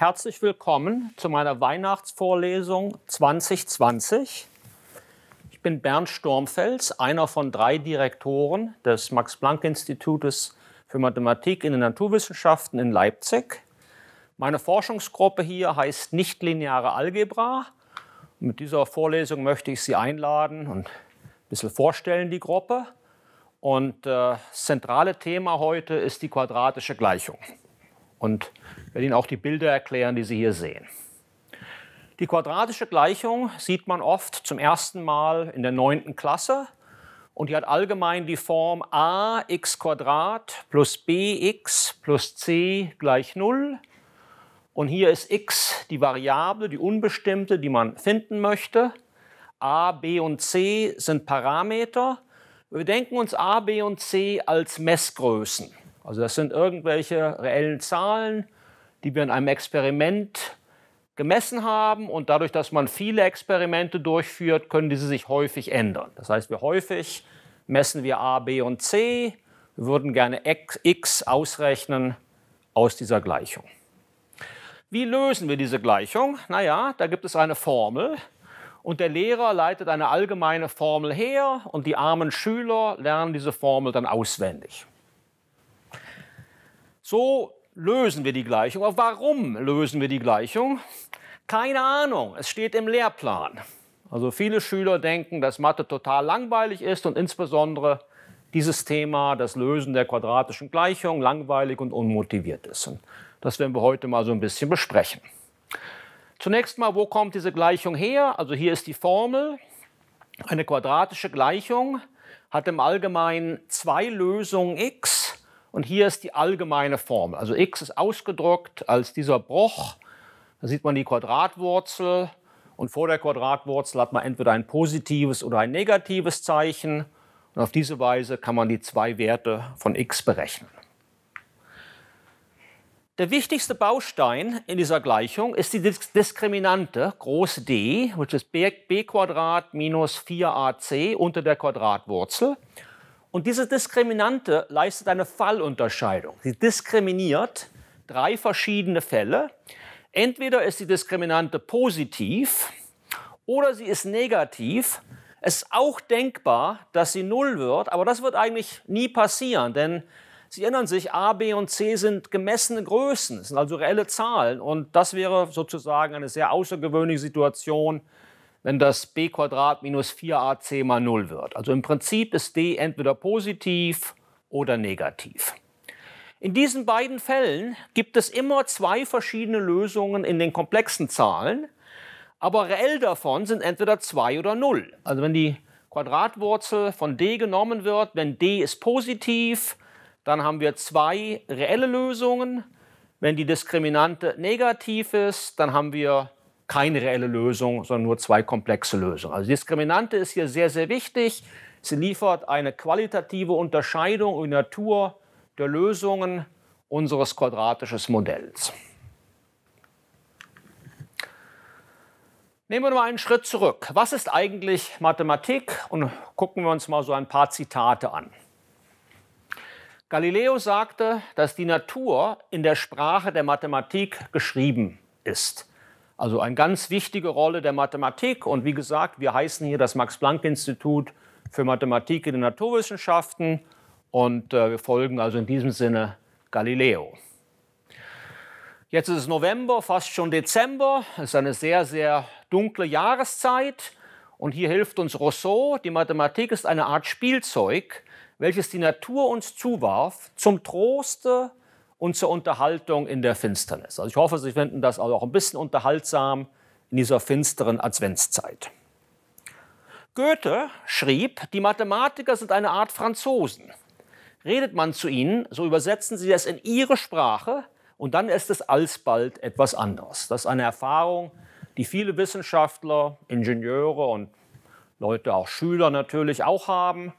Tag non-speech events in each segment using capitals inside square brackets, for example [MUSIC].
Herzlich willkommen zu meiner Weihnachtsvorlesung 2020. Ich bin Bernd Sturmfels, einer von drei Direktoren des Max-Planck-Institutes für Mathematik in den Naturwissenschaften in Leipzig. Meine Forschungsgruppe hier heißt Nichtlineare Algebra. Und mit dieser Vorlesung möchte ich Sie einladen und ein bisschen vorstellen, die Gruppe. Und äh, das zentrale Thema heute ist die quadratische Gleichung und werde Ihnen auch die Bilder erklären, die Sie hier sehen. Die quadratische Gleichung sieht man oft zum ersten Mal in der 9. Klasse und die hat allgemein die Form ax plus bx plus c gleich 0. Und hier ist x die Variable, die unbestimmte, die man finden möchte. a, b und c sind Parameter. Wir denken uns a, b und c als Messgrößen. Also das sind irgendwelche reellen Zahlen, die wir in einem Experiment gemessen haben und dadurch, dass man viele Experimente durchführt, können diese sich häufig ändern. Das heißt, wir häufig messen wir A, B und C. Wir würden gerne x ausrechnen aus dieser Gleichung. Wie lösen wir diese Gleichung? Naja, da gibt es eine Formel und der Lehrer leitet eine allgemeine Formel her und die armen Schüler lernen diese Formel dann auswendig. So lösen wir die Gleichung. Aber warum lösen wir die Gleichung? Keine Ahnung, es steht im Lehrplan. Also viele Schüler denken, dass Mathe total langweilig ist und insbesondere dieses Thema, das Lösen der quadratischen Gleichung, langweilig und unmotiviert ist. Und das werden wir heute mal so ein bisschen besprechen. Zunächst mal, wo kommt diese Gleichung her? Also hier ist die Formel. Eine quadratische Gleichung hat im Allgemeinen zwei Lösungen x und hier ist die allgemeine Formel. Also x ist ausgedruckt als dieser Bruch. Da sieht man die Quadratwurzel. Und vor der Quadratwurzel hat man entweder ein positives oder ein negatives Zeichen. Und auf diese Weise kann man die zwei Werte von x berechnen. Der wichtigste Baustein in dieser Gleichung ist die Diskriminante groß D, which ist b, b minus 4ac unter der Quadratwurzel. Und diese Diskriminante leistet eine Fallunterscheidung. Sie diskriminiert drei verschiedene Fälle. Entweder ist die Diskriminante positiv oder sie ist negativ. Es ist auch denkbar, dass sie null wird, aber das wird eigentlich nie passieren, denn Sie erinnern sich, A, B und C sind gemessene Größen, sind also reelle Zahlen und das wäre sozusagen eine sehr außergewöhnliche Situation, wenn das b Quadrat minus 4ac mal 0 wird. Also im Prinzip ist d entweder positiv oder negativ. In diesen beiden Fällen gibt es immer zwei verschiedene Lösungen in den komplexen Zahlen, aber reell davon sind entweder 2 oder 0. Also wenn die Quadratwurzel von d genommen wird, wenn d ist positiv, dann haben wir zwei reelle Lösungen. Wenn die Diskriminante negativ ist, dann haben wir keine reelle Lösung, sondern nur zwei komplexe Lösungen. Also Diskriminante ist hier sehr, sehr wichtig. Sie liefert eine qualitative Unterscheidung in der Natur der Lösungen unseres quadratischen Modells. Nehmen wir mal einen Schritt zurück. Was ist eigentlich Mathematik? Und gucken wir uns mal so ein paar Zitate an. Galileo sagte, dass die Natur in der Sprache der Mathematik geschrieben ist. Also eine ganz wichtige Rolle der Mathematik. Und wie gesagt, wir heißen hier das Max-Planck-Institut für Mathematik in den Naturwissenschaften. Und äh, wir folgen also in diesem Sinne Galileo. Jetzt ist es November, fast schon Dezember. Es ist eine sehr, sehr dunkle Jahreszeit. Und hier hilft uns Rousseau, die Mathematik ist eine Art Spielzeug, welches die Natur uns zuwarf, zum Troste und zur Unterhaltung in der Finsternis. Also ich hoffe, Sie finden das auch ein bisschen unterhaltsam in dieser finsteren Adventszeit. Goethe schrieb, die Mathematiker sind eine Art Franzosen. Redet man zu ihnen, so übersetzen sie es in ihre Sprache und dann ist es alsbald etwas anderes. Das ist eine Erfahrung, die viele Wissenschaftler, Ingenieure und Leute, auch Schüler natürlich auch haben,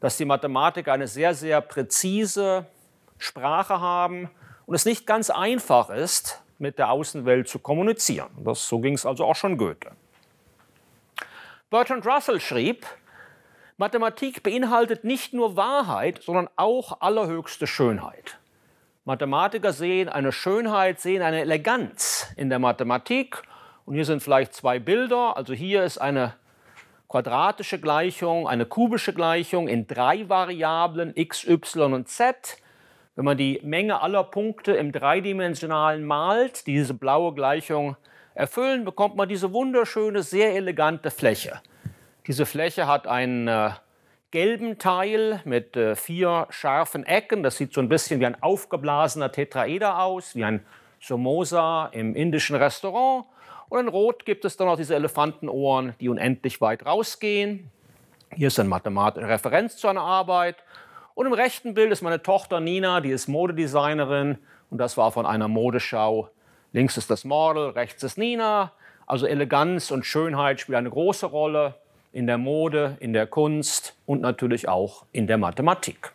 dass die Mathematiker eine sehr, sehr präzise, Sprache haben und es nicht ganz einfach ist, mit der Außenwelt zu kommunizieren. Das, so ging es also auch schon Goethe. Bertrand Russell schrieb, Mathematik beinhaltet nicht nur Wahrheit, sondern auch allerhöchste Schönheit. Mathematiker sehen eine Schönheit, sehen eine Eleganz in der Mathematik. Und hier sind vielleicht zwei Bilder. Also hier ist eine quadratische Gleichung, eine kubische Gleichung in drei Variablen x, y und z. Wenn man die Menge aller Punkte im dreidimensionalen malt, die diese blaue Gleichung erfüllen, bekommt man diese wunderschöne, sehr elegante Fläche. Diese Fläche hat einen äh, gelben Teil mit äh, vier scharfen Ecken. Das sieht so ein bisschen wie ein aufgeblasener Tetraeder aus, wie ein Samosa im indischen Restaurant. Und in Rot gibt es dann auch diese Elefantenohren, die unendlich weit rausgehen. Hier ist ein Mathemat Referenz zu einer Arbeit. Und im rechten Bild ist meine Tochter Nina, die ist Modedesignerin und das war von einer Modeschau. Links ist das Model, rechts ist Nina. Also Eleganz und Schönheit spielen eine große Rolle in der Mode, in der Kunst und natürlich auch in der Mathematik.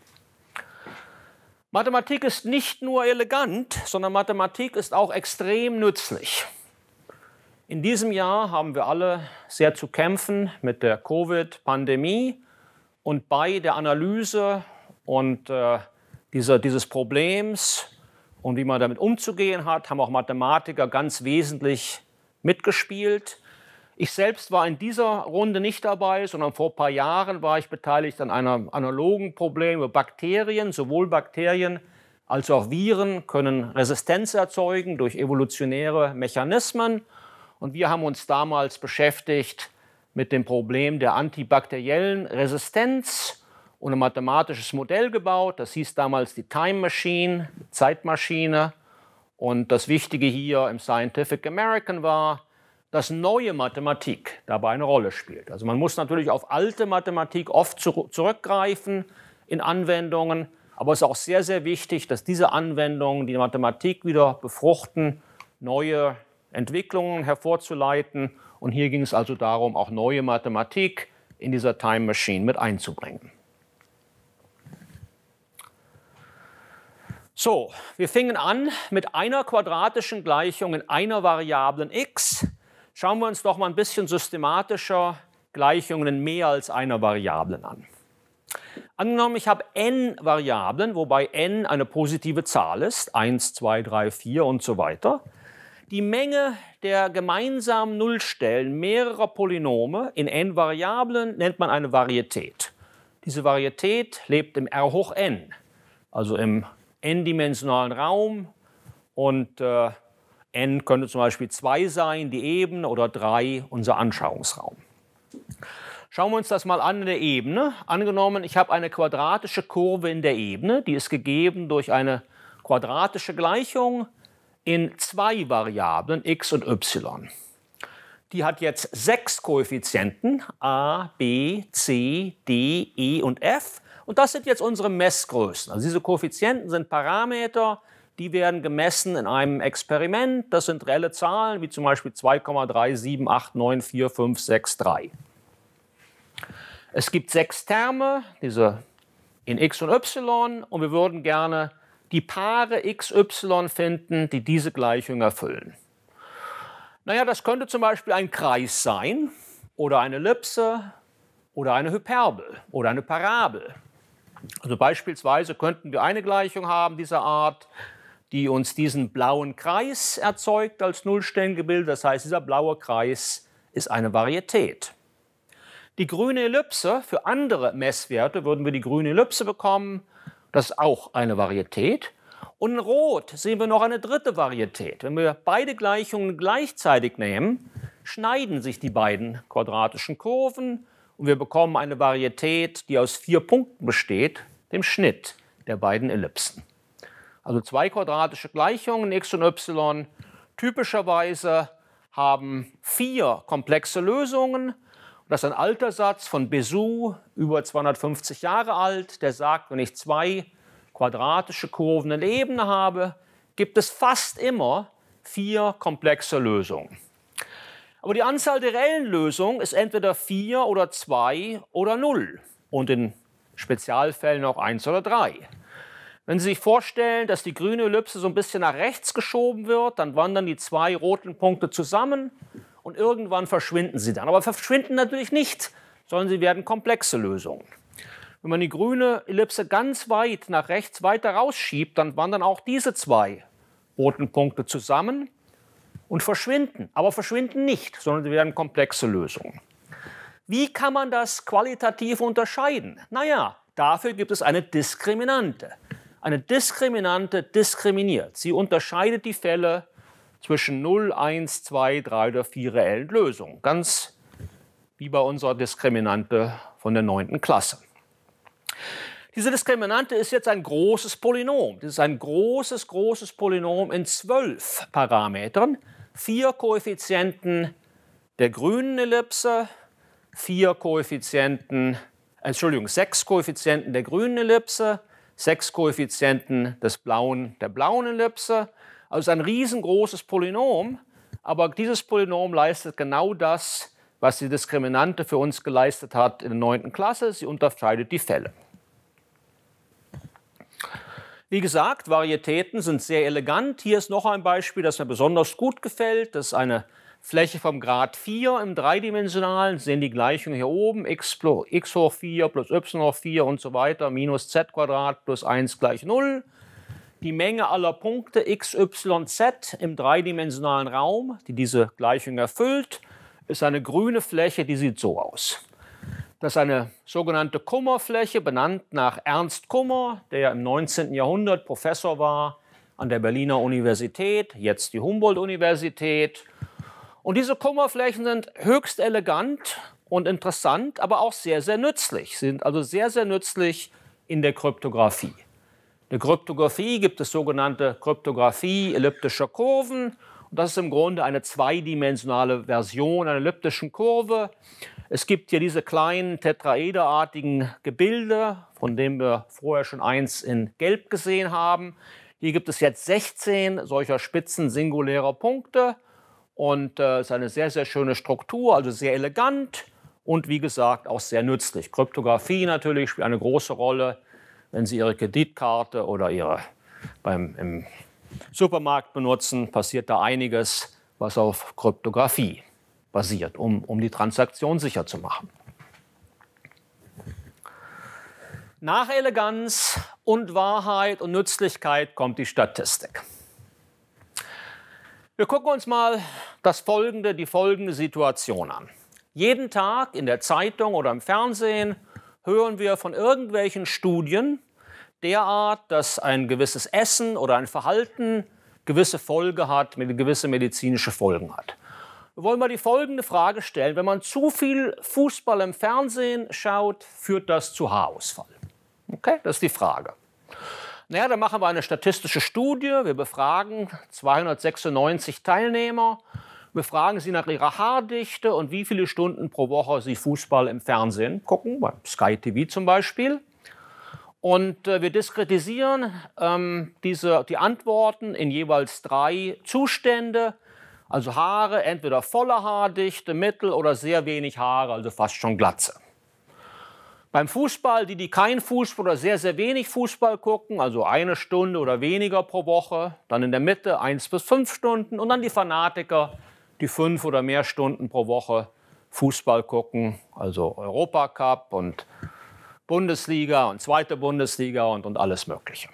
Mathematik ist nicht nur elegant, sondern Mathematik ist auch extrem nützlich. In diesem Jahr haben wir alle sehr zu kämpfen mit der Covid-Pandemie und bei der Analyse und äh, dieser, dieses Problems und wie man damit umzugehen hat, haben auch Mathematiker ganz wesentlich mitgespielt. Ich selbst war in dieser Runde nicht dabei, sondern vor ein paar Jahren war ich beteiligt an einem analogen Problem über Bakterien. Sowohl Bakterien als auch Viren können Resistenz erzeugen durch evolutionäre Mechanismen. Und wir haben uns damals beschäftigt mit dem Problem der antibakteriellen Resistenz und ein mathematisches Modell gebaut. Das hieß damals die Time Machine, Zeitmaschine. Und das Wichtige hier im Scientific American war, dass neue Mathematik dabei eine Rolle spielt. Also man muss natürlich auf alte Mathematik oft zurückgreifen in Anwendungen, aber es ist auch sehr, sehr wichtig, dass diese Anwendungen die Mathematik wieder befruchten, neue Entwicklungen hervorzuleiten. Und hier ging es also darum, auch neue Mathematik in dieser Time Machine mit einzubringen. So, wir fingen an mit einer quadratischen Gleichung in einer Variablen x. Schauen wir uns doch mal ein bisschen systematischer Gleichungen in mehr als einer Variablen an. Angenommen, ich habe n Variablen, wobei n eine positive Zahl ist, 1, 2, 3, 4 und so weiter. Die Menge der gemeinsamen Nullstellen mehrerer Polynome in n Variablen nennt man eine Varietät. Diese Varietät lebt im R hoch n, also im n-dimensionalen Raum und äh, n könnte zum Beispiel 2 sein, die Ebene, oder 3 unser Anschauungsraum. Schauen wir uns das mal an in der Ebene. Angenommen, ich habe eine quadratische Kurve in der Ebene, die ist gegeben durch eine quadratische Gleichung in zwei Variablen x und y. Die hat jetzt sechs Koeffizienten a, b, c, d, e und f und das sind jetzt unsere Messgrößen. Also diese Koeffizienten sind Parameter, die werden gemessen in einem Experiment. Das sind reelle Zahlen, wie zum Beispiel 2,3789456,3. Es gibt sechs Terme, diese in x und y, und wir würden gerne die Paare x, y finden, die diese Gleichung erfüllen. Naja, das könnte zum Beispiel ein Kreis sein oder eine Ellipse oder eine Hyperbel oder eine Parabel. Also beispielsweise könnten wir eine Gleichung haben dieser Art, die uns diesen blauen Kreis erzeugt als Nullstellengebilde. Das heißt, dieser blaue Kreis ist eine Varietät. Die grüne Ellipse, für andere Messwerte würden wir die grüne Ellipse bekommen. Das ist auch eine Varietät. Und in Rot sehen wir noch eine dritte Varietät. Wenn wir beide Gleichungen gleichzeitig nehmen, schneiden sich die beiden quadratischen Kurven und wir bekommen eine Varietät, die aus vier Punkten besteht, dem Schnitt der beiden Ellipsen. Also zwei quadratische Gleichungen x und y typischerweise haben vier komplexe Lösungen. Das ist ein alter Satz von Bezout, über 250 Jahre alt, der sagt, wenn ich zwei quadratische Kurven in Ebene habe, gibt es fast immer vier komplexe Lösungen. Aber die Anzahl der reellen Lösungen ist entweder 4 oder 2 oder 0 und in Spezialfällen auch 1 oder 3. Wenn Sie sich vorstellen, dass die grüne Ellipse so ein bisschen nach rechts geschoben wird, dann wandern die zwei roten Punkte zusammen und irgendwann verschwinden sie dann. Aber verschwinden natürlich nicht, sondern sie werden komplexe Lösungen. Wenn man die grüne Ellipse ganz weit nach rechts weiter rausschiebt, dann wandern auch diese zwei roten Punkte zusammen und verschwinden, aber verschwinden nicht, sondern sie werden komplexe Lösungen. Wie kann man das qualitativ unterscheiden? Naja, dafür gibt es eine Diskriminante. Eine Diskriminante diskriminiert. Sie unterscheidet die Fälle zwischen 0, 1, 2, 3 oder 4 reellen Lösungen. Ganz wie bei unserer Diskriminante von der 9. Klasse. Diese Diskriminante ist jetzt ein großes Polynom. Das ist ein großes, großes Polynom in zwölf Parametern vier Koeffizienten der grünen Ellipse, vier Koeffizienten, Entschuldigung, sechs Koeffizienten der grünen Ellipse, sechs Koeffizienten des blauen, der blauen Ellipse. Also ein riesengroßes Polynom, aber dieses Polynom leistet genau das, was die Diskriminante für uns geleistet hat in der 9. Klasse. Sie unterscheidet die Fälle. Wie gesagt, Varietäten sind sehr elegant. Hier ist noch ein Beispiel, das mir besonders gut gefällt. Das ist eine Fläche vom Grad 4 im dreidimensionalen. Sie sehen die Gleichung hier oben. X, plus, x hoch 4 plus y hoch 4 und so weiter minus z Quadrat plus 1 gleich 0. Die Menge aller Punkte x, y, z im dreidimensionalen Raum, die diese Gleichung erfüllt, ist eine grüne Fläche, die sieht so aus. Das ist eine sogenannte Kummerfläche, benannt nach Ernst Kummer, der im 19. Jahrhundert Professor war an der Berliner Universität, jetzt die Humboldt-Universität. Und diese Kummerflächen sind höchst elegant und interessant, aber auch sehr, sehr nützlich. Sie sind also sehr, sehr nützlich in der Kryptographie. In der Kryptographie gibt es sogenannte Kryptographie elliptischer Kurven. Und das ist im Grunde eine zweidimensionale Version einer elliptischen Kurve, es gibt hier diese kleinen tetraederartigen Gebilde, von denen wir vorher schon eins in Gelb gesehen haben. Hier gibt es jetzt 16 solcher Spitzen singulärer Punkte und äh, ist eine sehr, sehr schöne Struktur, also sehr elegant und wie gesagt auch sehr nützlich. Kryptographie natürlich spielt eine große Rolle, wenn Sie Ihre Kreditkarte oder Ihre beim, im Supermarkt benutzen, passiert da einiges, was auf Kryptographie basiert, um, um die Transaktion sicher zu machen. Nach Eleganz und Wahrheit und Nützlichkeit kommt die Statistik. Wir gucken uns mal das folgende, die folgende Situation an. Jeden Tag in der Zeitung oder im Fernsehen hören wir von irgendwelchen Studien derart, dass ein gewisses Essen oder ein Verhalten gewisse Folge hat, gewisse medizinische Folgen hat wollen wir die folgende Frage stellen. Wenn man zu viel Fußball im Fernsehen schaut, führt das zu Haarausfall? Okay, das ist die Frage. Naja, dann machen wir eine statistische Studie. Wir befragen 296 Teilnehmer. Wir fragen sie nach ihrer Haardichte und wie viele Stunden pro Woche sie Fußball im Fernsehen gucken, bei Sky TV zum Beispiel. Und äh, wir diskretisieren ähm, diese, die Antworten in jeweils drei Zustände. Also Haare, entweder volle Haardichte, mittel oder sehr wenig Haare, also fast schon Glatze. Beim Fußball, die, die kein Fußball oder sehr, sehr wenig Fußball gucken, also eine Stunde oder weniger pro Woche, dann in der Mitte eins bis fünf Stunden und dann die Fanatiker, die fünf oder mehr Stunden pro Woche Fußball gucken, also Europacup und Bundesliga und zweite Bundesliga und, und alles Mögliche.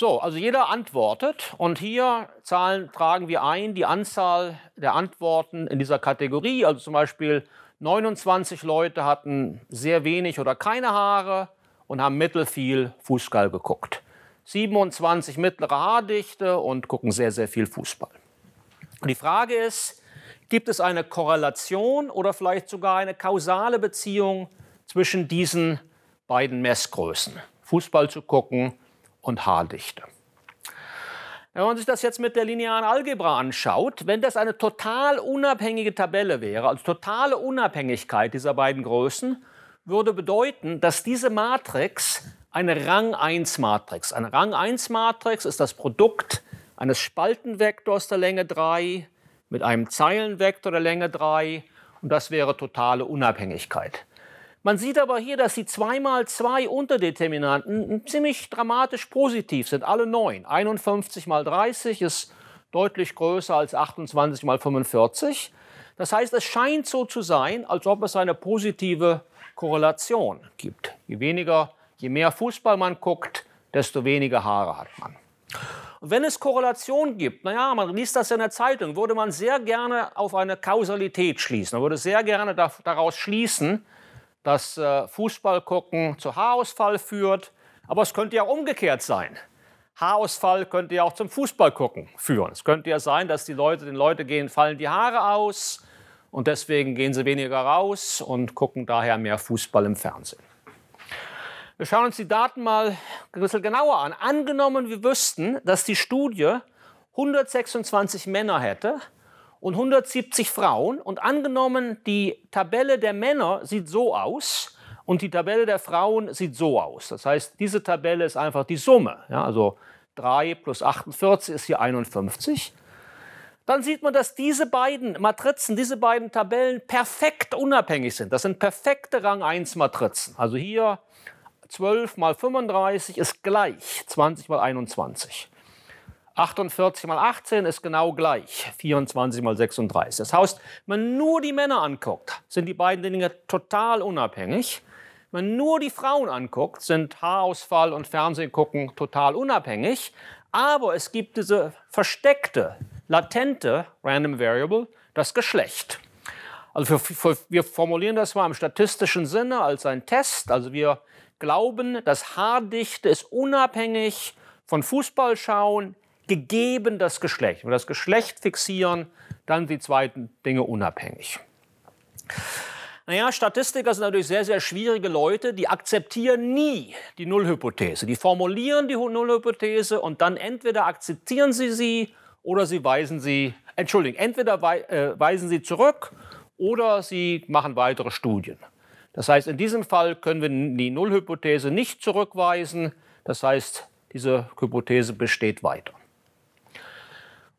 So, also jeder antwortet und hier Zahlen tragen wir ein die Anzahl der Antworten in dieser Kategorie. Also zum Beispiel 29 Leute hatten sehr wenig oder keine Haare und haben mittelfiel Fußball geguckt. 27 mittlere Haardichte und gucken sehr, sehr viel Fußball. Und die Frage ist, gibt es eine Korrelation oder vielleicht sogar eine kausale Beziehung zwischen diesen beiden Messgrößen? Fußball zu gucken und Haardichte. Wenn man sich das jetzt mit der linearen Algebra anschaut, wenn das eine total unabhängige Tabelle wäre, also totale Unabhängigkeit dieser beiden Größen, würde bedeuten, dass diese Matrix eine Rang-1-Matrix. ist. Eine Rang-1-Matrix ist das Produkt eines Spaltenvektors der Länge 3 mit einem Zeilenvektor der Länge 3 und das wäre totale Unabhängigkeit. Man sieht aber hier, dass die 2 mal 2 Unterdeterminanten ziemlich dramatisch positiv sind, alle neun. 51 mal 30 ist deutlich größer als 28 mal 45. Das heißt, es scheint so zu sein, als ob es eine positive Korrelation gibt. Je weniger, je mehr Fußball man guckt, desto weniger Haare hat man. Und wenn es Korrelation gibt, naja, man liest das in der Zeitung, würde man sehr gerne auf eine Kausalität schließen. Man würde sehr gerne daraus schließen, dass äh, Fußballgucken zu Haarausfall führt. Aber es könnte ja auch umgekehrt sein. Haarausfall könnte ja auch zum Fußballgucken führen. Es könnte ja sein, dass die Leute, den Leuten gehen, fallen die Haare aus und deswegen gehen sie weniger raus und gucken daher mehr Fußball im Fernsehen. Wir schauen uns die Daten mal ein bisschen genauer an. Angenommen, wir wüssten, dass die Studie 126 Männer hätte, und 170 Frauen. Und angenommen, die Tabelle der Männer sieht so aus und die Tabelle der Frauen sieht so aus. Das heißt, diese Tabelle ist einfach die Summe. Ja, also 3 plus 48 ist hier 51. Dann sieht man, dass diese beiden Matrizen, diese beiden Tabellen perfekt unabhängig sind. Das sind perfekte Rang 1 Matrizen. Also hier 12 mal 35 ist gleich 20 mal 21. 48 mal 18 ist genau gleich 24 mal 36. Das heißt, wenn man nur die Männer anguckt, sind die beiden Dinge total unabhängig. Wenn man nur die Frauen anguckt, sind Haarausfall und Fernsehgucken total unabhängig. Aber es gibt diese versteckte, latente Random Variable, das Geschlecht. Also für, wir formulieren das mal im statistischen Sinne als einen Test. Also wir glauben, dass Haardichte ist unabhängig von Fußballschauen, gegeben das Geschlecht. Wenn wir das Geschlecht fixieren, dann die zweiten Dinge unabhängig. Naja, Statistiker sind natürlich sehr, sehr schwierige Leute, die akzeptieren nie die Nullhypothese. Die formulieren die Nullhypothese und dann entweder akzeptieren sie sie oder sie weisen sie, entschuldigen, entweder äh, weisen sie zurück oder sie machen weitere Studien. Das heißt, in diesem Fall können wir die Nullhypothese nicht zurückweisen. Das heißt, diese Hypothese besteht weiter.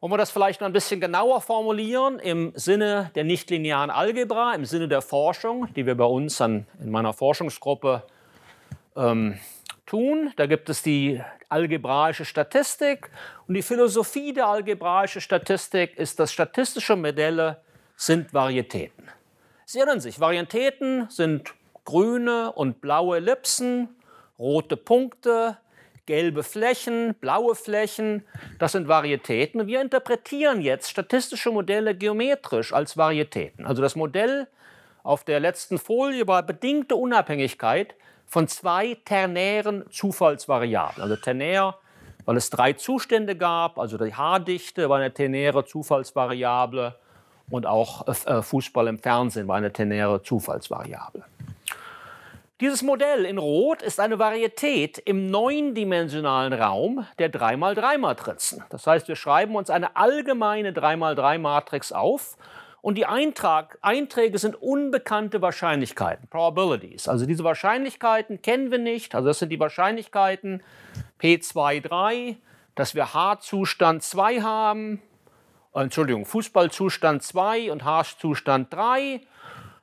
Wollen wir das vielleicht noch ein bisschen genauer formulieren im Sinne der nichtlinearen Algebra, im Sinne der Forschung, die wir bei uns an, in meiner Forschungsgruppe ähm, tun. Da gibt es die algebraische Statistik und die Philosophie der algebraischen Statistik ist, dass statistische Modelle sind Varietäten. Sie erinnern sich, Varietäten sind grüne und blaue Ellipsen, rote Punkte, gelbe Flächen, blaue Flächen, das sind Varietäten. Und wir interpretieren jetzt statistische Modelle geometrisch als Varietäten. Also das Modell auf der letzten Folie war bedingte Unabhängigkeit von zwei ternären Zufallsvariablen. Also ternär, weil es drei Zustände gab, also die Haardichte war eine ternäre Zufallsvariable und auch äh, Fußball im Fernsehen war eine ternäre Zufallsvariable. Dieses Modell in Rot ist eine Varietät im neundimensionalen Raum der 3x3-Matrizen. Das heißt, wir schreiben uns eine allgemeine 3x3-Matrix auf und die Eintrag, Einträge sind unbekannte Wahrscheinlichkeiten, Probabilities. Also diese Wahrscheinlichkeiten kennen wir nicht. Also das sind die Wahrscheinlichkeiten P23, dass wir H-Zustand 2 haben, Entschuldigung, Fußballzustand 2 und H-Zustand 3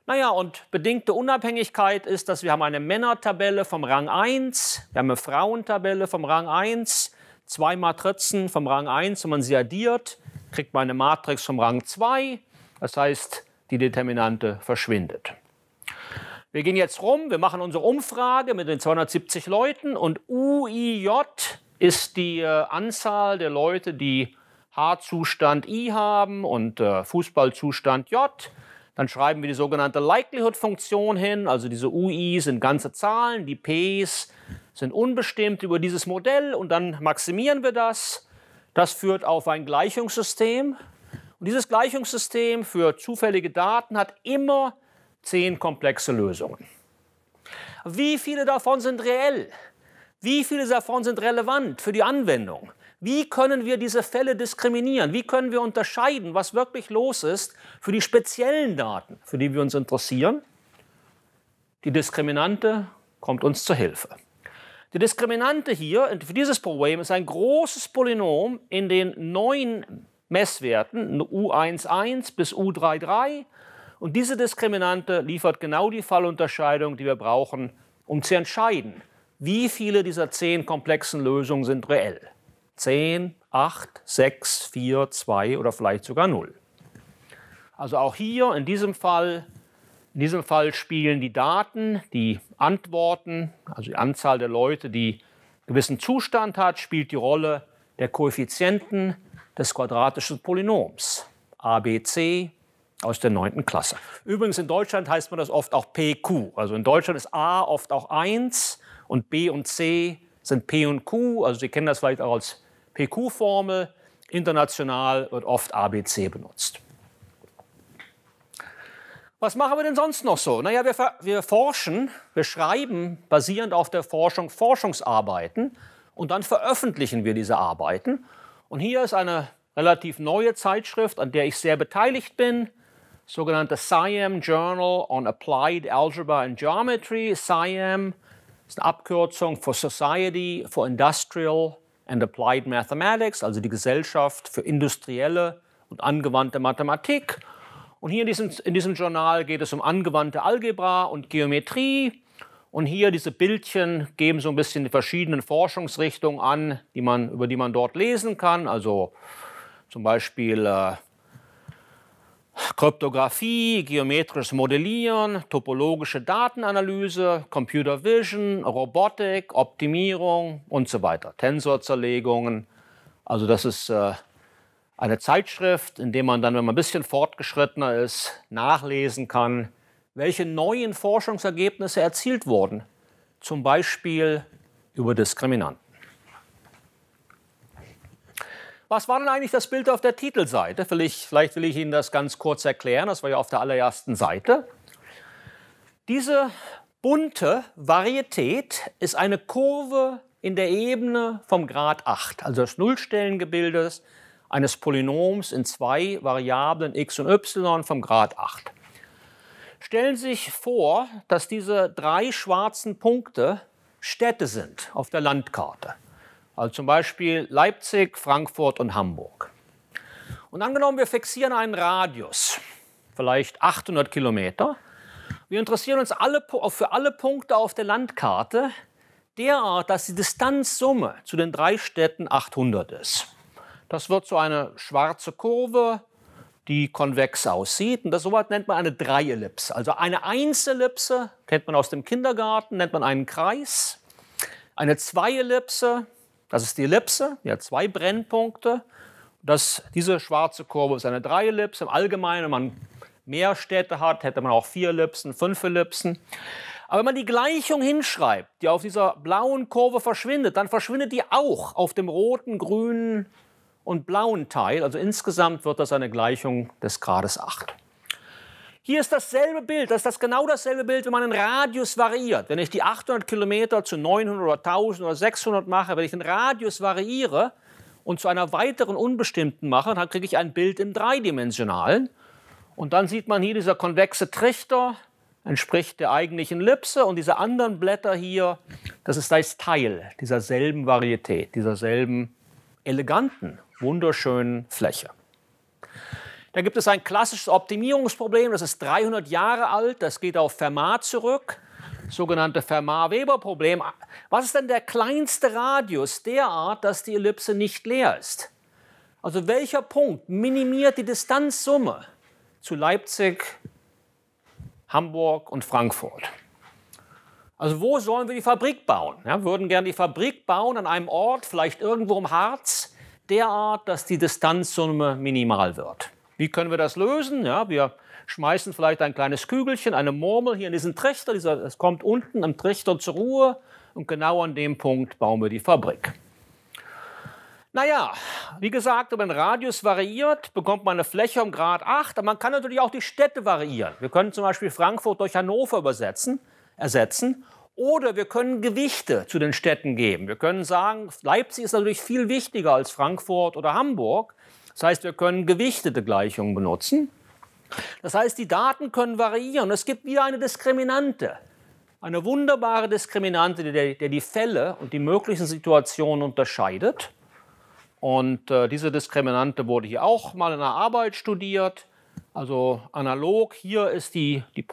naja, und bedingte Unabhängigkeit ist, dass wir haben eine Männertabelle vom Rang 1, wir haben eine Frauentabelle vom Rang 1, zwei Matrizen vom Rang 1, wenn man sie addiert, kriegt man eine Matrix vom Rang 2, das heißt, die Determinante verschwindet. Wir gehen jetzt rum, wir machen unsere Umfrage mit den 270 Leuten und UIJ ist die äh, Anzahl der Leute, die H-Zustand I haben und äh, Fußballzustand J. Dann schreiben wir die sogenannte Likelihood-Funktion hin, also diese UI sind ganze Zahlen, die Ps sind unbestimmt über dieses Modell und dann maximieren wir das. Das führt auf ein Gleichungssystem. Und dieses Gleichungssystem für zufällige Daten hat immer zehn komplexe Lösungen. Wie viele davon sind reell? Wie viele davon sind relevant für die Anwendung? Wie können wir diese Fälle diskriminieren? Wie können wir unterscheiden, was wirklich los ist für die speziellen Daten, für die wir uns interessieren? Die Diskriminante kommt uns zur Hilfe. Die Diskriminante hier für dieses Problem ist ein großes Polynom in den neuen Messwerten U11 bis U33. Und diese Diskriminante liefert genau die Fallunterscheidung, die wir brauchen, um zu entscheiden, wie viele dieser zehn komplexen Lösungen sind reell. 10, 8, 6, 4, 2 oder vielleicht sogar 0. Also auch hier in diesem Fall, in diesem Fall spielen die Daten, die Antworten, also die Anzahl der Leute, die einen gewissen Zustand hat, spielt die Rolle der Koeffizienten des quadratischen Polynoms ABC aus der 9. Klasse. Übrigens in Deutschland heißt man das oft auch PQ. Also in Deutschland ist A oft auch 1 und B und C sind P und Q. Also Sie kennen das vielleicht auch als PQ-Formel. International wird oft ABC benutzt. Was machen wir denn sonst noch so? Naja, wir, wir forschen, wir schreiben basierend auf der Forschung Forschungsarbeiten und dann veröffentlichen wir diese Arbeiten. Und hier ist eine relativ neue Zeitschrift, an der ich sehr beteiligt bin, sogenannte SIAM Journal on Applied Algebra and Geometry. SIAM ist eine Abkürzung für Society for Industrial and Applied Mathematics, also die Gesellschaft für industrielle und angewandte Mathematik. Und hier in diesem, in diesem Journal geht es um angewandte Algebra und Geometrie. Und hier diese Bildchen geben so ein bisschen die verschiedenen Forschungsrichtungen an, die man, über die man dort lesen kann. Also zum Beispiel äh, Kryptographie, geometrisches Modellieren, topologische Datenanalyse, Computer Vision, Robotik, Optimierung und so weiter. Tensorzerlegungen. Also das ist äh, eine Zeitschrift, in der man dann, wenn man ein bisschen fortgeschrittener ist, nachlesen kann, welche neuen Forschungsergebnisse erzielt wurden. Zum Beispiel über Diskriminanten. Was war denn eigentlich das Bild auf der Titelseite? Vielleicht, vielleicht will ich Ihnen das ganz kurz erklären. Das war ja auf der allerersten Seite. Diese bunte Varietät ist eine Kurve in der Ebene vom Grad 8, also des Nullstellengebildes eines Polynoms in zwei Variablen x und y vom Grad 8. Stellen Sie sich vor, dass diese drei schwarzen Punkte Städte sind auf der Landkarte also zum Beispiel Leipzig, Frankfurt und Hamburg. Und angenommen, wir fixieren einen Radius, vielleicht 800 Kilometer. Wir interessieren uns alle, für alle Punkte auf der Landkarte derart, dass die Distanzsumme zu den drei Städten 800 ist. Das wird so eine schwarze Kurve, die konvex aussieht. Und das soweit nennt man eine Dreiellipse. Also eine Einsellipse kennt man aus dem Kindergarten, nennt man einen Kreis. Eine Zweiellipse das ist die Ellipse, die hat zwei Brennpunkte. Das, diese schwarze Kurve ist eine Dreiellipse. Im Allgemeinen, wenn man mehr Städte hat, hätte man auch vier Ellipsen, fünf Ellipsen. Aber wenn man die Gleichung hinschreibt, die auf dieser blauen Kurve verschwindet, dann verschwindet die auch auf dem roten, grünen und blauen Teil. Also insgesamt wird das eine Gleichung des Grades 8. Hier ist dasselbe Bild, das ist das genau dasselbe Bild, wenn man den Radius variiert. Wenn ich die 800 Kilometer zu 900 oder 1000 oder 600 mache, wenn ich den Radius variiere und zu einer weiteren unbestimmten mache, dann kriege ich ein Bild im Dreidimensionalen. Und dann sieht man hier, dieser konvexe Trichter entspricht der eigentlichen Lipse und diese anderen Blätter hier, das ist das Teil dieser selben Varietät, dieser selben eleganten, wunderschönen Fläche. Da gibt es ein klassisches Optimierungsproblem, das ist 300 Jahre alt, das geht auf Fermat zurück, sogenannte Fermat-Weber-Problem. Was ist denn der kleinste Radius derart, dass die Ellipse nicht leer ist? Also welcher Punkt minimiert die Distanzsumme zu Leipzig, Hamburg und Frankfurt? Also wo sollen wir die Fabrik bauen? Ja, würden gerne die Fabrik bauen an einem Ort, vielleicht irgendwo im Harz, derart, dass die Distanzsumme minimal wird. Wie können wir das lösen? Ja, wir schmeißen vielleicht ein kleines Kügelchen, eine Murmel hier in diesen Trichter. Dieser, das kommt unten am Trichter zur Ruhe und genau an dem Punkt bauen wir die Fabrik. Naja, wie gesagt, wenn man Radius variiert, bekommt man eine Fläche um Grad 8, aber man kann natürlich auch die Städte variieren. Wir können zum Beispiel Frankfurt durch Hannover übersetzen, ersetzen oder wir können Gewichte zu den Städten geben. Wir können sagen, Leipzig ist natürlich viel wichtiger als Frankfurt oder Hamburg. Das heißt, wir können gewichtete Gleichungen benutzen. Das heißt, die Daten können variieren. Es gibt wieder eine Diskriminante. Eine wunderbare Diskriminante, der, der die Fälle und die möglichen Situationen unterscheidet. Und äh, diese Diskriminante wurde hier auch mal in der Arbeit studiert. Also analog, hier ist die, die,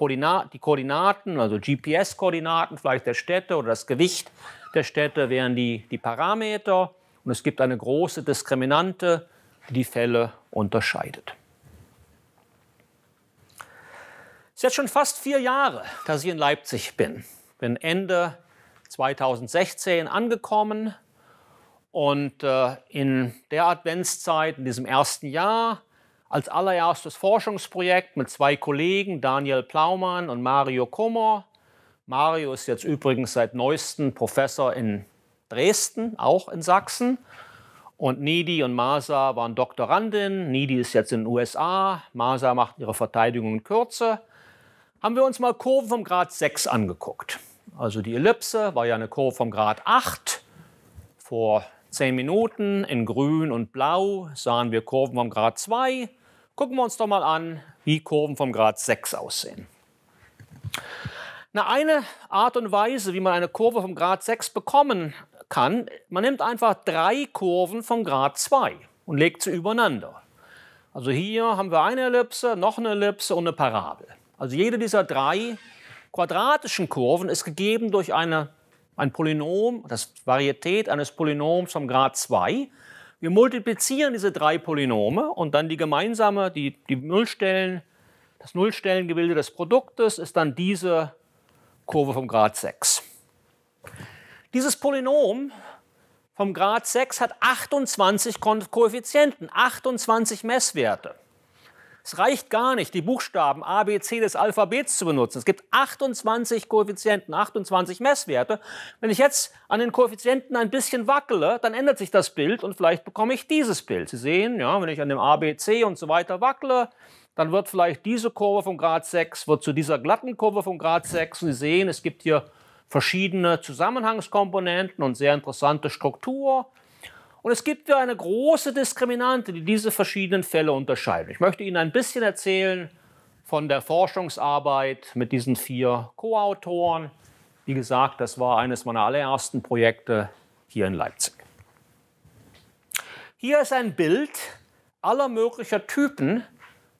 die Koordinaten, also GPS-Koordinaten vielleicht der Städte oder das Gewicht der Städte wären die, die Parameter. Und es gibt eine große Diskriminante, die Fälle unterscheidet. Es ist jetzt schon fast vier Jahre, dass ich in Leipzig bin. Bin Ende 2016 angekommen und äh, in der Adventszeit, in diesem ersten Jahr, als allererstes Forschungsprojekt mit zwei Kollegen, Daniel Plaumann und Mario Kummer. Mario ist jetzt übrigens seit neuestem Professor in Dresden, auch in Sachsen, und Nidi und Masa waren Doktoranden. Nidi ist jetzt in den USA. Masa macht ihre Verteidigung in Kürze. Haben wir uns mal Kurven vom Grad 6 angeguckt. Also die Ellipse war ja eine Kurve vom Grad 8. Vor 10 Minuten in grün und blau sahen wir Kurven vom Grad 2. Gucken wir uns doch mal an, wie Kurven vom Grad 6 aussehen. Na, eine Art und Weise, wie man eine Kurve vom Grad 6 bekommen kann, man nimmt einfach drei Kurven vom Grad 2 und legt sie übereinander. Also hier haben wir eine Ellipse, noch eine Ellipse und eine Parabel. Also jede dieser drei quadratischen Kurven ist gegeben durch eine, ein Polynom, das Varietät eines Polynoms vom Grad 2. Wir multiplizieren diese drei Polynome und dann die gemeinsame, die, die Nullstellen, das Nullstellengebilde des Produktes ist dann diese Kurve vom Grad 6. Dieses Polynom vom Grad 6 hat 28 Koeffizienten, 28 Messwerte. Es reicht gar nicht, die Buchstaben A, B, C des Alphabets zu benutzen. Es gibt 28 Koeffizienten, 28 Messwerte. Wenn ich jetzt an den Koeffizienten ein bisschen wackele, dann ändert sich das Bild und vielleicht bekomme ich dieses Bild. Sie sehen, ja, wenn ich an dem A, B, C und so weiter wackele, dann wird vielleicht diese Kurve vom Grad 6 wird zu dieser glatten Kurve vom Grad 6. Und Sie sehen, es gibt hier verschiedene Zusammenhangskomponenten und sehr interessante Struktur. Und es gibt ja eine große Diskriminante, die diese verschiedenen Fälle unterscheidet. Ich möchte Ihnen ein bisschen erzählen von der Forschungsarbeit mit diesen vier Co-Autoren. Wie gesagt, das war eines meiner allerersten Projekte hier in Leipzig. Hier ist ein Bild aller möglicher Typen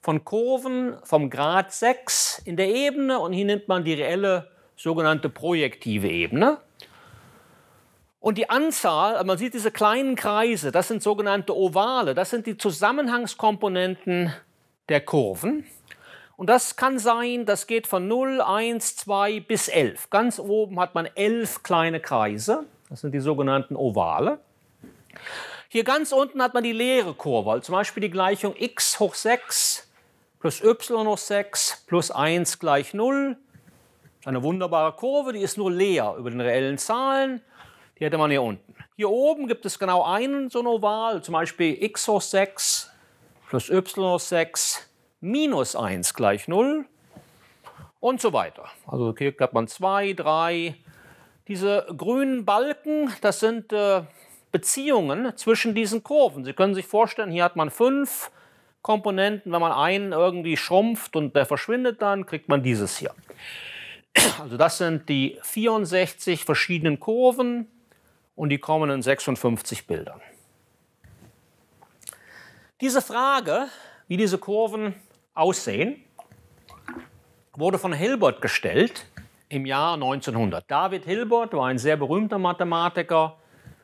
von Kurven vom Grad 6 in der Ebene und hier nimmt man die reelle sogenannte projektive Ebene. Und die Anzahl, also man sieht diese kleinen Kreise, das sind sogenannte Ovale, das sind die Zusammenhangskomponenten der Kurven. Und das kann sein, das geht von 0, 1, 2 bis 11. Ganz oben hat man 11 kleine Kreise, das sind die sogenannten Ovale. Hier ganz unten hat man die leere Kurve, also zum Beispiel die Gleichung x hoch 6 plus y hoch 6 plus 1 gleich 0 eine wunderbare Kurve, die ist nur leer über den reellen Zahlen. Die hätte man hier unten. Hier oben gibt es genau einen so ein Oval, zum Beispiel x hoch 6 plus y hoch 6 minus 1 gleich 0 und so weiter. Also hier hat man 2, 3. Diese grünen Balken, das sind äh, Beziehungen zwischen diesen Kurven. Sie können sich vorstellen, hier hat man fünf Komponenten. Wenn man einen irgendwie schrumpft und der verschwindet dann, kriegt man dieses hier. Also das sind die 64 verschiedenen Kurven und die kommen in 56 Bildern. Diese Frage, wie diese Kurven aussehen, wurde von Hilbert gestellt im Jahr 1900. David Hilbert war ein sehr berühmter Mathematiker,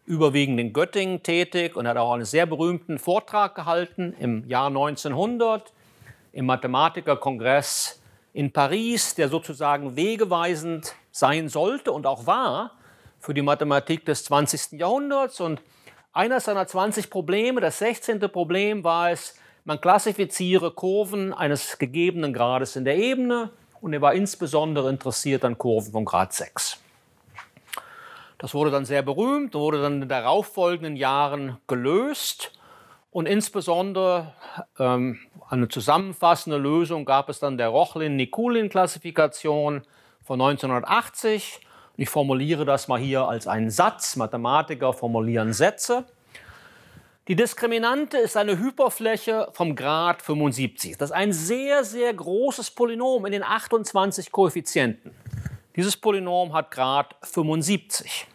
überwiegend in Göttingen tätig und hat auch einen sehr berühmten Vortrag gehalten im Jahr 1900 im Mathematikerkongress in Paris, der sozusagen wegeweisend sein sollte und auch war für die Mathematik des 20. Jahrhunderts. Und eines seiner 20 Probleme, das 16. Problem war es, man klassifiziere Kurven eines gegebenen Grades in der Ebene und er war insbesondere interessiert an Kurven von Grad 6. Das wurde dann sehr berühmt, wurde dann in den darauffolgenden Jahren gelöst und insbesondere ähm, eine zusammenfassende Lösung gab es dann der Rochlin-Nikulin-Klassifikation von 1980. Ich formuliere das mal hier als einen Satz. Mathematiker formulieren Sätze. Die Diskriminante ist eine Hyperfläche vom Grad 75. Das ist ein sehr, sehr großes Polynom in den 28 Koeffizienten. Dieses Polynom hat Grad 75.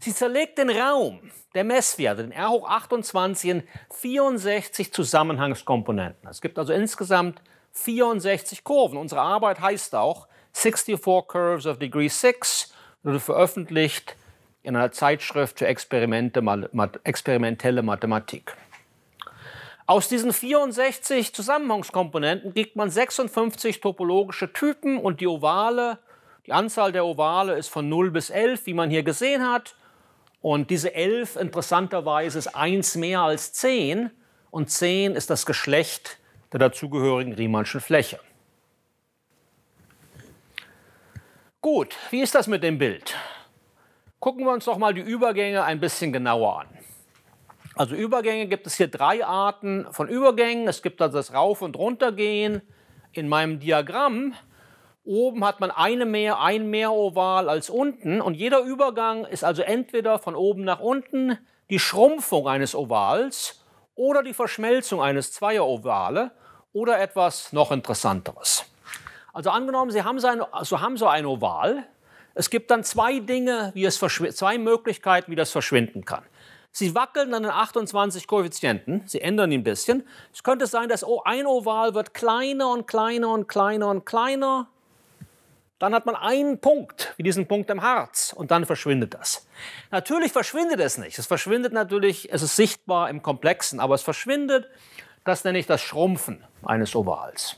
Sie zerlegt den Raum der Messwert, den R hoch 28 in 64 Zusammenhangskomponenten. Es gibt also insgesamt 64 Kurven. Unsere Arbeit heißt auch 64 Curves of Degree 6, wurde veröffentlicht in einer Zeitschrift für Experimente, experimentelle Mathematik. Aus diesen 64 Zusammenhangskomponenten kriegt man 56 topologische Typen und die Ovale, die Anzahl der Ovale ist von 0 bis 11, wie man hier gesehen hat. Und diese elf interessanterweise ist eins mehr als zehn. Und zehn ist das Geschlecht der dazugehörigen Riemannschen Fläche. Gut, wie ist das mit dem Bild? Gucken wir uns doch mal die Übergänge ein bisschen genauer an. Also Übergänge gibt es hier drei Arten von Übergängen. Es gibt also das Rauf- und Runtergehen. In meinem Diagramm Oben hat man eine mehr, ein mehr Oval als unten und jeder Übergang ist also entweder von oben nach unten die Schrumpfung eines Ovals oder die Verschmelzung eines zweier Ovale oder etwas noch interessanteres. Also angenommen, Sie haben so ein, also haben so ein Oval. Es gibt dann zwei Dinge, wie es zwei Möglichkeiten, wie das verschwinden kann. Sie wackeln an den 28 Koeffizienten, sie ändern ihn ein bisschen. Es könnte sein, dass ein Oval wird kleiner und kleiner und kleiner und kleiner dann hat man einen Punkt, wie diesen Punkt im Harz, und dann verschwindet das. Natürlich verschwindet es nicht. Es verschwindet natürlich, es ist sichtbar im Komplexen, aber es verschwindet. Das nenne ich das Schrumpfen eines Ovals.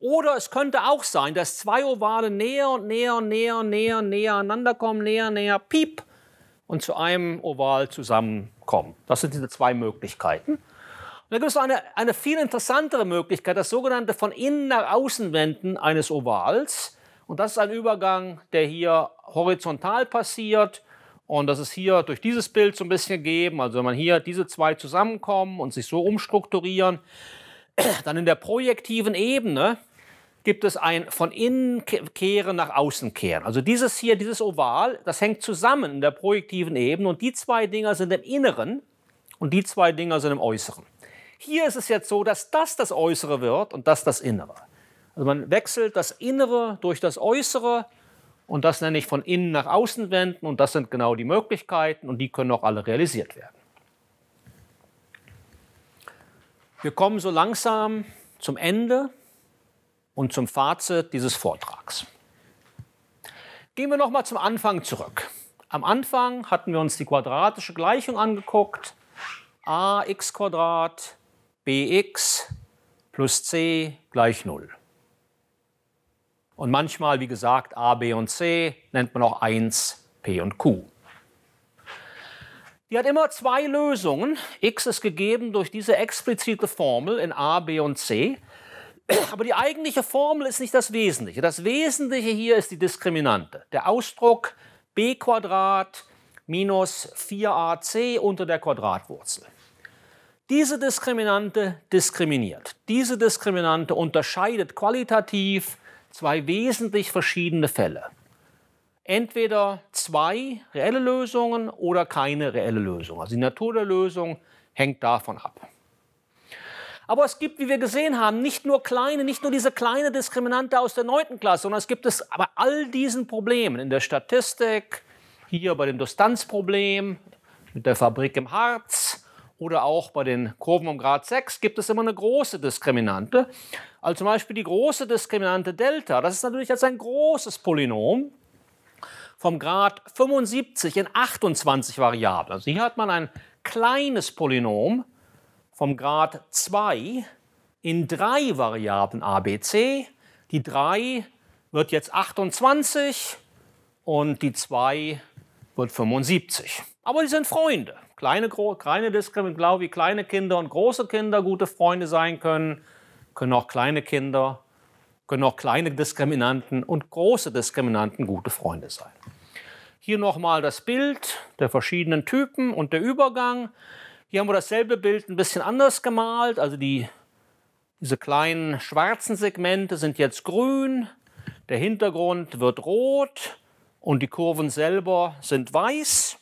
Oder es könnte auch sein, dass zwei Ovale näher und näher und näher und näher und näher aneinander kommen, näher, und näher, piep, und zu einem Oval zusammenkommen. Das sind diese zwei Möglichkeiten. Und dann gibt es eine, eine viel interessantere Möglichkeit, das sogenannte von innen nach außen wenden eines Ovals. Und das ist ein Übergang, der hier horizontal passiert. Und das ist hier durch dieses Bild so ein bisschen gegeben. Also wenn man hier diese zwei zusammenkommen und sich so umstrukturieren, [CLEARS THROAT] dann in der projektiven Ebene gibt es ein von innen kehren nach außen kehren. Also dieses hier, dieses Oval, das hängt zusammen in der projektiven Ebene und die zwei Dinger sind im Inneren und die zwei Dinger sind im Äußeren. Hier ist es jetzt so, dass das das Äußere wird und das das Innere. Also man wechselt das Innere durch das Äußere und das nenne ich von innen nach außen wenden und das sind genau die Möglichkeiten und die können auch alle realisiert werden. Wir kommen so langsam zum Ende und zum Fazit dieses Vortrags. Gehen wir nochmal zum Anfang zurück. Am Anfang hatten wir uns die quadratische Gleichung angeguckt. ax Quadrat bx plus c gleich 0 und manchmal, wie gesagt, A, B und C nennt man auch 1, P und Q. Die hat immer zwei Lösungen. X ist gegeben durch diese explizite Formel in A, B und C. Aber die eigentliche Formel ist nicht das Wesentliche. Das Wesentliche hier ist die Diskriminante. Der Ausdruck b minus 4ac unter der Quadratwurzel. Diese Diskriminante diskriminiert. Diese Diskriminante unterscheidet qualitativ zwei wesentlich verschiedene Fälle. Entweder zwei reelle Lösungen oder keine reelle Lösung. Also die Natur der Lösung hängt davon ab. Aber es gibt, wie wir gesehen haben, nicht nur kleine, nicht nur diese kleine Diskriminante aus der 9. Klasse, sondern es gibt es bei all diesen Problemen in der Statistik, hier bei dem Distanzproblem, mit der Fabrik im Harz, oder auch bei den Kurven um Grad 6 gibt es immer eine große Diskriminante. Also zum Beispiel die große Diskriminante Delta. Das ist natürlich jetzt ein großes Polynom vom Grad 75 in 28 Variablen. Also hier hat man ein kleines Polynom vom Grad 2 in drei Variablen ABC. Die 3 wird jetzt 28 und die 2 wird 75. Aber die sind Freunde kleine, kleine Diskriminierung, genau wie kleine Kinder und große Kinder gute Freunde sein können, können auch kleine Kinder, können auch kleine Diskriminanten und große Diskriminanten gute Freunde sein. Hier nochmal das Bild der verschiedenen Typen und der Übergang. Hier haben wir dasselbe Bild ein bisschen anders gemalt. Also die, diese kleinen schwarzen Segmente sind jetzt grün, der Hintergrund wird rot und die Kurven selber sind weiß.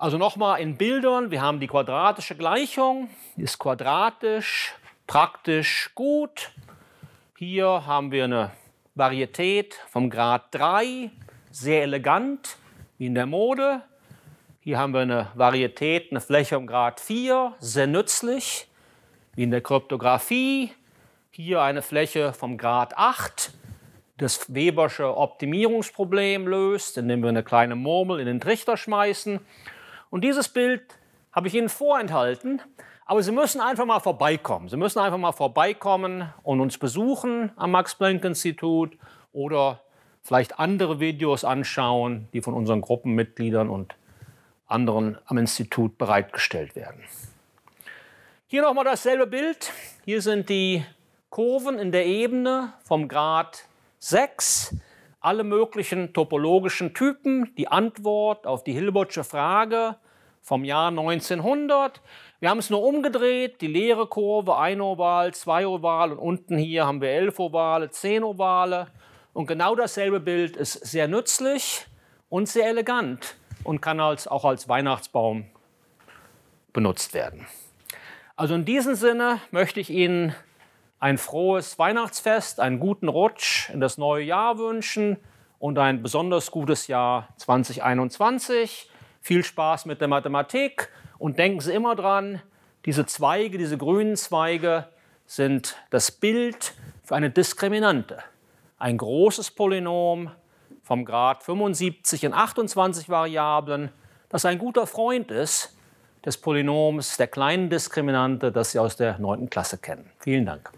Also nochmal in Bildern, wir haben die quadratische Gleichung, die ist quadratisch, praktisch gut. Hier haben wir eine Varietät vom Grad 3, sehr elegant, wie in der Mode. Hier haben wir eine Varietät, eine Fläche im Grad 4, sehr nützlich, wie in der Kryptographie. Hier eine Fläche vom Grad 8, das Webersche Optimierungsproblem löst, indem wir eine kleine Murmel in den Trichter schmeißen. Und dieses Bild habe ich Ihnen vorenthalten. Aber Sie müssen einfach mal vorbeikommen. Sie müssen einfach mal vorbeikommen und uns besuchen am Max-Planck-Institut oder vielleicht andere Videos anschauen, die von unseren Gruppenmitgliedern und anderen am Institut bereitgestellt werden. Hier nochmal dasselbe Bild. Hier sind die Kurven in der Ebene vom Grad 6 alle möglichen topologischen Typen, die Antwort auf die Hilbertsche Frage vom Jahr 1900. Wir haben es nur umgedreht, die leere Kurve, ein Oval, zwei Oval und unten hier haben wir elf Ovale, zehn Ovale. Und genau dasselbe Bild ist sehr nützlich und sehr elegant und kann als, auch als Weihnachtsbaum benutzt werden. Also in diesem Sinne möchte ich Ihnen ein frohes Weihnachtsfest, einen guten Rutsch in das neue Jahr wünschen und ein besonders gutes Jahr 2021. Viel Spaß mit der Mathematik und denken Sie immer dran, diese Zweige, diese grünen Zweige sind das Bild für eine Diskriminante. Ein großes Polynom vom Grad 75 in 28 Variablen, das ein guter Freund ist des Polynoms der kleinen Diskriminante, das Sie aus der 9. Klasse kennen. Vielen Dank.